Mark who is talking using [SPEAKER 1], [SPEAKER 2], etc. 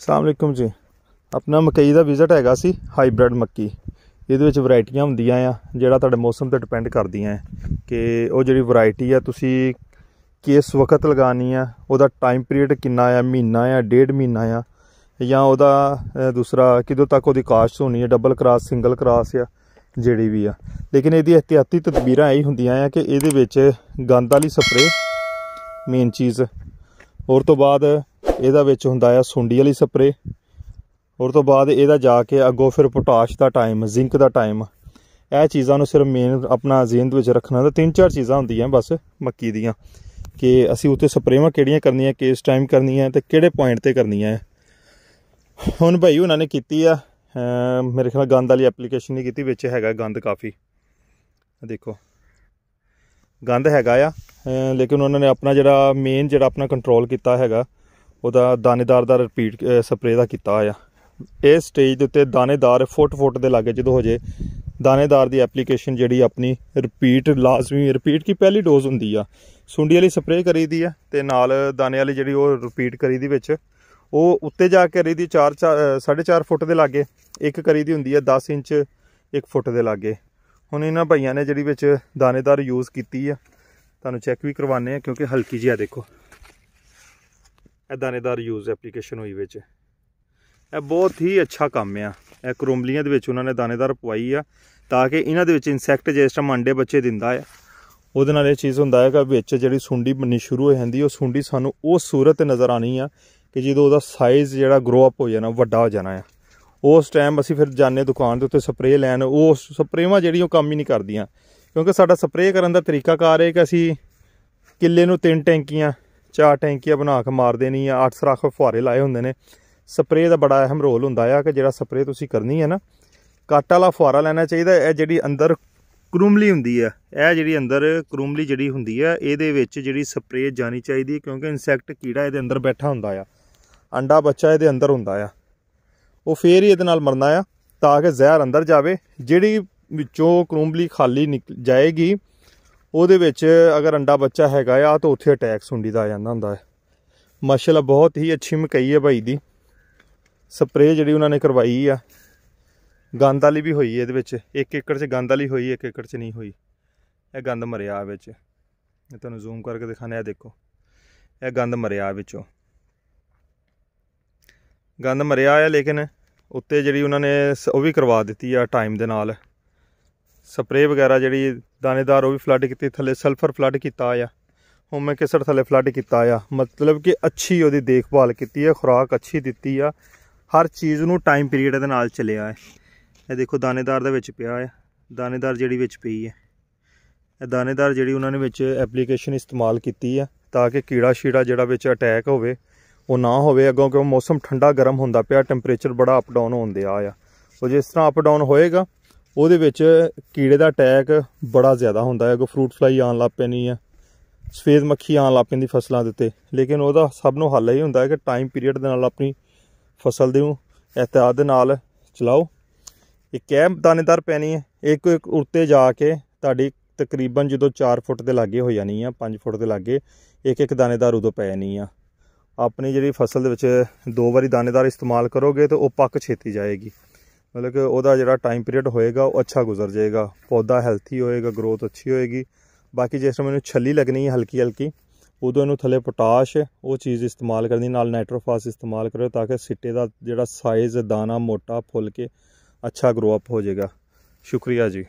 [SPEAKER 1] ਅਸਲਾਮੁਅਲੈਕਮ ਜੀ ਆਪਣਾ ਮਕਈ ਦਾ ਵਿਜ਼ਿਟ ਹੈਗਾ ਸੀ ਹਾਈਬ੍ਰਿਡ ਮੱਕੀ ਇਹਦੇ ਵਿੱਚ ਵੈਰਾਈਟੀਆਂ ਹੁੰਦੀਆਂ ਆ ਜਿਹੜਾ ਤੁਹਾਡੇ ਮੌਸਮ ਤੇ ਡਿਪੈਂਡ ਕਰਦੀਆਂ ਕਿ ਉਹ ਜਿਹੜੀ ਵੈਰਾਈਟੀ ਆ ਤੁਸੀਂ ਕਿਸ ਵਕਤ ਲਗਾਣੀ ਆ ਉਹਦਾ ਟਾਈਮ ਪੀਰੀਅਡ ਕਿੰਨਾ ਆ ਮਹੀਨਾ ਆ ਡੇਢ ਮਹੀਨਾ ਆ ਜਾਂ ਉਹਦਾ ਦੂਸਰਾ ਕਿਦੋਂ ਤੱਕ ਉਹਦੀ ਕਾਸ਼ਤ ਹੋਣੀ ਆ ਡਬਲ ਕਰਾਸ ਸਿੰਗਲ ਕਰਾਸ ਆ ਜਿਹੜੀ ਵੀ ਆ ਲੇਕਿਨ ਇਹਦੀ ਇhtiyati ਤਦਬੀਰਾਂ ਇਹੀ ਹੁੰਦੀਆਂ ਆ ਕਿ ਇਹਦੇ ਵਿੱਚ ਗੰਦ ਵਾਲੀ ਸਪਰੇ ਮੇਨ ਚੀਜ਼ ਹੋਰ ਤੋਂ ਬਾਅਦ ਇਹਦਾ ਵਿੱਚ ਹੁੰਦਾ ਆ ਸੁੰਡੀ ਵਾਲੀ ਸਪਰੇ ਔਰ ਤੋਂ ਬਾਅਦ ਇਹਦਾ ਜਾ ਕੇ ਅੱਗੋਂ ਫਿਰ ਪੋਟਾਸ਼ ਦਾ ਟਾਈਮ ਜ਼ਿੰਕ ਦਾ ਟਾਈਮ ਇਹ ਚੀਜ਼ਾਂ ਨੂੰ ਸਿਰਫ ਮੇਨ ਆਪਣਾ ਜ਼ਿਹਨ ਵਿੱਚ ਰੱਖਣਾ ਤਾਂ ਤਿੰਨ ਚਾਰ ਚੀਜ਼ਾਂ ਹੁੰਦੀਆਂ ਬਸ ਮੱਕੀ ਦੀਆਂ ਕਿ ਅਸੀਂ ਉੱਤੇ ਸਪਰੇਵਾਂ ਕਿਹੜੀਆਂ ਕਰਨੀਆਂ ਕਿਸ ਟਾਈਮ ਕਰਨੀਆਂ ਤੇ ਕਿਹੜੇ ਪੁਆਇੰਟ ਤੇ ਕਰਨੀਆਂ ਹੁਣ ਭਾਈ ਉਹਨਾਂ ਨੇ ਕੀਤੀ ਆ ਮੇਰੇ ਖਿਆਲ ਗੰਦ ਵਾਲੀ ਐਪਲੀਕੇਸ਼ਨ ਨਹੀਂ ਕੀਤੀ ਵਿੱਚ ਹੈਗਾ ਗੰਦ ਕਾਫੀ ਦੇਖੋ ਗੰਦ ਹੈਗਾ ਆ ਲੇਕਿਨ ਉਹਨਾਂ ਨੇ ਆਪਣਾ ਜਿਹੜਾ ਮੇਨ ਜਿਹੜਾ ਆਪਣਾ ਕੰਟਰੋਲ ਕੀਤਾ ਹੈਗਾ ਉਹਦਾ ਦਾਣੇਦਾਰ ਦਾ ਰਿਪੀਟ ਸਪਰੇਅ ਦਾ ਕੀਤਾ ਆ ਇਹ ਸਟੇਜ ਦੇ ਉੱਤੇ ਦਾਣੇਦਾਰ ਫੁੱਟ ਫੁੱਟ ਦੇ ਲਾਗੇ ਜਦੋਂ ਹੋ ਜੇ ਦਾਣੇਦਾਰ ਦੀ ਐਪਲੀਕੇਸ਼ਨ ਜਿਹੜੀ ਆਪਣੀ ਰਿਪੀਟ ਲਾਜ਼ਮੀ ਰਿਪੀਟ ਕੀ ਪਹਿਲੀ ਡੋਜ਼ ਹੁੰਦੀ ਆ ਸੁੰਡੀ ਵਾਲੀ ਸਪਰੇਅ ਕਰੀਦੀ ਆ ਤੇ ਨਾਲ ਦਾਣੇ ਵਾਲੀ ਜਿਹੜੀ ਉਹ ਰਿਪੀਟ ਕਰੀਦੀ ਵਿੱਚ ਉਹ ਉੱਤੇ ਜਾ ਕੇ ਕਰੀਦੀ 4 4.5 ਫੁੱਟ ਦੇ ਲਾਗੇ ਇੱਕ ਕਰੀਦੀ ਹੁੰਦੀ ਆ 10 ਇੰਚ 1 ਫੁੱਟ ਦੇ ਲਾਗੇ ਹੁਣ ਇਹਨਾਂ ਭਾਈਆਂ ਨੇ ਜਿਹੜੀ ਵਿੱਚ ਦਾਣੇਦਾਰ ਯੂਜ਼ ਕੀਤੀ ਆ ਤੁਹਾਨੂੰ ਚੈੱਕ ਵੀ ਕਰਵਾਉਣੇ ਆ ਕਿਉਂਕਿ ਹਲਕੀ ਜਿਹੀ ਆ ਦੇਖੋ ਇਦਾਂ ਦਾ ਰਿਯੂਜ਼ ਐਪਲੀਕੇਸ਼ਨ ਹੋਈ ਵਿੱਚ ਇਹ ਬਹੁਤ ਹੀ ਅੱਛਾ ਕੰਮ ਆ ਇਹ ਕਰੋਮਲੀਆਂ ਦੇ ਵਿੱਚ ਉਹਨਾਂ ਨੇ ਦਾਣੇਦਾਰ ਪਵਾਈ ਆ ਤਾਂ ਕਿ ਇਹਨਾਂ ਦੇ ਵਿੱਚ ਇਨਸੈਕਟ ਜਿਸ ਟਾਈਮ ਅੰਡੇ ਬੱਚੇ ਦਿੰਦਾ ਆ ਉਹਦੇ ਨਾਲ ਇਹ ਚੀਜ਼ ਹੁੰਦਾ ਹੈ ਕਿ ਵਿੱਚ ਜਿਹੜੀ ਸੁੰਡੀ ਬਣੀ ਸ਼ੁਰੂ ਹੋ ਜਾਂਦੀ ਉਹ ਸੁੰਡੀ ਸਾਨੂੰ ਉਹ ਸੂਰਤ ਨਜ਼ਰ ਆਣੀ ਆ ਕਿ ਜਦੋਂ ਉਹਦਾ ਸਾਈਜ਼ ਜਿਹੜਾ ਗਰੋ ਅਪ ਹੋ ਜਾਣਾ ਵੱਡਾ ਹੋ ਜਾਣਾ ਆ ਉਸ ਟਾਈਮ ਅਸੀਂ ਫਿਰ ਜਾਣੇ ਦੁਕਾਨ ਦੇ ਉੱਤੇ ਸਪਰੇਅ ਲੈਣ ਉਹ ਸਪਰੇਵਾਂ ਜਿਹੜੀਆਂ ਕੰਮ ਹੀ ਨਹੀਂ ਕਰਦੀਆਂ ਕਿਉਂਕਿ ਸਾਡਾ ਸਪਰੇਅ ਕਰਨ ਦਾ ਤਰੀਕਾਕਾਰ ਹੈ ਕਿ ਅਸੀਂ ਕਿੱਲੇ ਨੂੰ ਤਿੰਨ ਟੈਂਕੀਆਂ ਚਾਰ ਟੈਂਕੀਆਂ ਬਣਾ ਕੇ ਮਾਰ ਦੇਣੀ ਆ ਅੱਠ ਸਰਾਖ ਫੁਹਾਰੇ ਲਾਏ ਹੁੰਦੇ ਨੇ ਸਪਰੇਅ ਦਾ ਬੜਾ ਅਹਿਮ ਰੋਲ ਹੁੰਦਾ ਆ ਕਿ ਜਿਹੜਾ ਸਪਰੇਅ ਤੁਸੀਂ ਕਰਨੀ ਹੈ ਨਾ ਕੱਟ ਵਾਲਾ ਫੁਹਾਰਾ ਲੈਣਾ ਚਾਹੀਦਾ ਇਹ ਜਿਹੜੀ ਅੰਦਰ ਕਰੂਮਲੀ ਹੁੰਦੀ ਆ ਇਹ ਜਿਹੜੀ ਅੰਦਰ ਕਰੂਮਲੀ ਜਿਹੜੀ ਹੁੰਦੀ ਆ ਇਹਦੇ ਵਿੱਚ ਜਿਹੜੀ ਸਪਰੇਅ ਜਾਣੀ ਚਾਹੀਦੀ ਕਿਉਂਕਿ ਇਨਸੈਕਟ ਕੀੜਾ ਇਹਦੇ ਅੰਦਰ ਬੈਠਾ ਹੁੰਦਾ ਆ ਅੰਡਾ ਬੱਚਾ ਇਹਦੇ ਅੰਦਰ ਹੁੰਦਾ ਆ ਉਹ ਫੇਰ ਹੀ ਇਹਦੇ ਨਾਲ ਮਰਨਾ ਆ ਤਾਂ ਕਿ ਜ਼ਹਿਰ ਅੰਦਰ ਜਾਵੇ ਜਿਹੜੀ ਵਿੱਚੋਂ ਕਰੂਮਲੀ ਖਾਲੀ ਜਾਏਗੀ ਉਹਦੇ ਵਿੱਚ ਅਗਰ ਅੰਡਾ ਬੱਚਾ ਹੈਗਾ ਆ ਤਾਂ ਉੱਥੇ ਅਟੈਕ ਸੁੰਡੀ ਦਾ ਆ ਜਾਂਦਾ ਹੁੰਦਾ ਹੈ ਮਾਸ਼ਾਅੱਲਾ ਬਹੁਤ ਹੀ ਅੱਛੀ ਮਕਈ ਹੈ ਭਾਈ ਦੀ ਸਪਰੇਅ ਜਿਹੜੀ ਉਹਨਾਂ ਨੇ ਕਰਵਾਈ ਆ ਗੰਦ ਵਾਲੀ ਵੀ ਹੋਈ ਹੈ ਇਹਦੇ ਵਿੱਚ 1 ਏਕੜ 'ਚ ਗੰਦ ਵਾਲੀ ਹੋਈ 1 ਏਕੜ 'ਚ ਨਹੀਂ ਹੋਈ ਇਹ ਗੰਦ ਮਰਿਆ ਵਿੱਚ ਮੈਂ ਤੁਹਾਨੂੰ ਜ਼ੂਮ ਕਰਕੇ ਦਿਖਾਣਾ ਹੈ ਦੇਖੋ ਇਹ ਗੰਦ ਮਰਿਆ ਵਿੱਚੋਂ ਗੰਦ ਮਰਿਆ ਆ ਲੇਕਿਨ ਉੱਤੇ ਜਿਹੜੀ ਉਹਨਾਂ ਨੇ ਉਹ ਵੀ ਕਰਵਾ ਦਿੱਤੀ ਆ ਟਾਈਮ ਦੇ ਨਾਲ ਸਪਰੇਅ ਵਗੈਰਾ ਜਿਹੜੀ ਦਾਣੇਦਾਰ ਉਹ ਵੀ ਫਲੱਡ ਕੀਤੀ ਥੱਲੇ ਸਲਫਰ ਫਲੱਡ ਕੀਤਾ ਆ ਮੈਂ ਕਿਸਰ ਥੱਲੇ ਫਲੱਡ ਕੀਤਾ ਆ ਮਤਲਬ ਕਿ ਅੱਛੀ ਉਹਦੀ ਦੇਖਭਾਲ ਕੀਤੀ ਆ ਖੁਰਾਕ ਅੱਛੀ ਦਿੱਤੀ ਆ ਹਰ ਚੀਜ਼ ਨੂੰ ਟਾਈਮ ਪੀਰੀਅਡ ਦੇ ਨਾਲ ਚੱਲਿਆ ਹੈ ਇਹ ਦੇਖੋ ਦਾਣੇਦਾਰ ਦੇ ਵਿੱਚ ਪਿਆ ਆ ਦਾਣੇਦਾਰ ਜਿਹੜੀ ਵਿੱਚ ਪਈ ਹੈ ਇਹ ਦਾਣੇਦਾਰ ਜਿਹੜੀ ਉਹਨਾਂ ਨੇ ਵਿੱਚ ਐਪਲੀਕੇਸ਼ਨ ਇਸਤੇਮਾਲ ਕੀਤੀ ਆ ਤਾਂ ਕਿ ਕੀੜਾ ਛੀੜਾ ਜਿਹੜਾ ਵਿੱਚ ਅਟੈਕ ਹੋਵੇ ਉਹ ਨਾ ਹੋਵੇ ਅੱਗੋਂ ਕਿਉਂ ਮੌਸਮ ਠੰਡਾ ਗਰਮ ਹੁੰਦਾ ਪਿਆ ਟੈਂਪਰੇਚਰ ਬੜਾ ਅਪ ਡਾਊਨ ਹੁੰਦਿਆ ਆ ਉਹ ਜਿਸ ਤਰ੍ਹਾਂ ਅਪ ਡਾਊਨ ਹੋਏਗਾ ਉਹਦੇ ਵਿੱਚ ਕੀੜੇ ਦਾ ਅਟੈਕ ਬੜਾ ਜ਼ਿਆਦਾ ਹੁੰਦਾ ਹੈ ਕਿ ਫਰੂਟ ਫਲਾਈ ਆਉਣ ਲੱਗ ਪੈਣੀ ਹੈ ਸਫੇਦ ਮੱਖੀ ਆਉਣ ਲੱਗ ਪੈਂਦੀ ਫਸਲਾਂ ਦੇ ਉੱਤੇ ਲੇਕਿਨ ਉਹਦਾ ਸਭ ਨੂੰ ਹੱਲ ਇਹ ਹੁੰਦਾ ਹੈ ਕਿ ਟਾਈਮ ਪੀਰੀਅਡ ਦੇ ਨਾਲ ਆਪਣੀ ਫਸਲ ਦੇ ਨੂੰ ਇਤਿਆਦ ਦੇ ਨਾਲ ਚਲਾਓ ਇਹ ਕੈਂਪ ਦਾਣੇਦਾਰ ਪੈਣੀ ਹੈ ਇੱਕ ਇੱਕ ਉੱਤੇ ਜਾ ਕੇ ਤੁਹਾਡੀ ਤਕਰੀਬਨ ਜਦੋਂ 4 ਫੁੱਟ ਦੇ ਲਾਗੇ ਹੋ ਜਾਣੀ ਆ 5 ਫੁੱਟ ਦੇ ਲਾਗੇ ਇੱਕ ਇੱਕ ਦਾਣੇਦਾਰ ਉਦੋਂ ਪੈਣੀ ਆ ਆਪਣੀ ਜਿਹੜੀ ਫਸਲ ਦੇ ਵਿੱਚ ਦੋ ਵਾਰੀ ਦਾਣੇਦਾਰ ਇਸਤੇਮਾਲ ਕਰੋਗੇ ਤੇ ਉਹ ਪੱਕ ਛੇਤੀ ਜਾਏਗੀ ਮਤਲਬ ਕਿ ਉਹਦਾ ਜਿਹੜਾ ਟਾਈਮ ਪੀਰੀਅਡ ਹੋਏਗਾ ਉਹ ਅੱਛਾ ਗੁਜ਼ਰ ਜਾਏਗਾ ਪੌਦਾ ਹੈਲਥੀ ਹੋਏਗਾ ਗਰੋਥ ਅੱਛੀ ਹੋਏਗੀ ਬਾਕੀ ਇਸ ਤਰ੍ਹਾਂ ਮੈਨੂੰ ਛੱਲੀ ਲੱਗਣੀ ਹੈ ਹਲਕੀ ਹਲਕੀ ਉਦੋਂ ਇਹਨੂੰ ਥੱਲੇ ਪੋਟਾਸ਼ ਉਹ ਚੀਜ਼ ਇਸਤੇਮਾਲ ਕਰਨੀ ਨਾਲ ਨਾਈਟ੍ਰੋਫਾਸ ਇਸਤੇਮਾਲ ਕਰੋ ਤਾਂ ਕਿ ਸਿੱਟੇ ਦਾ ਜਿਹੜਾ ਸਾਈਜ਼ ਦਾਣਾ ਮੋਟਾ ਫੁੱਲ ਕੇ ਅੱਛਾ ਗਰੋ ਅਪ ਹੋ ਜਾਏਗਾ ਸ਼ੁਕਰੀਆ ਜੀ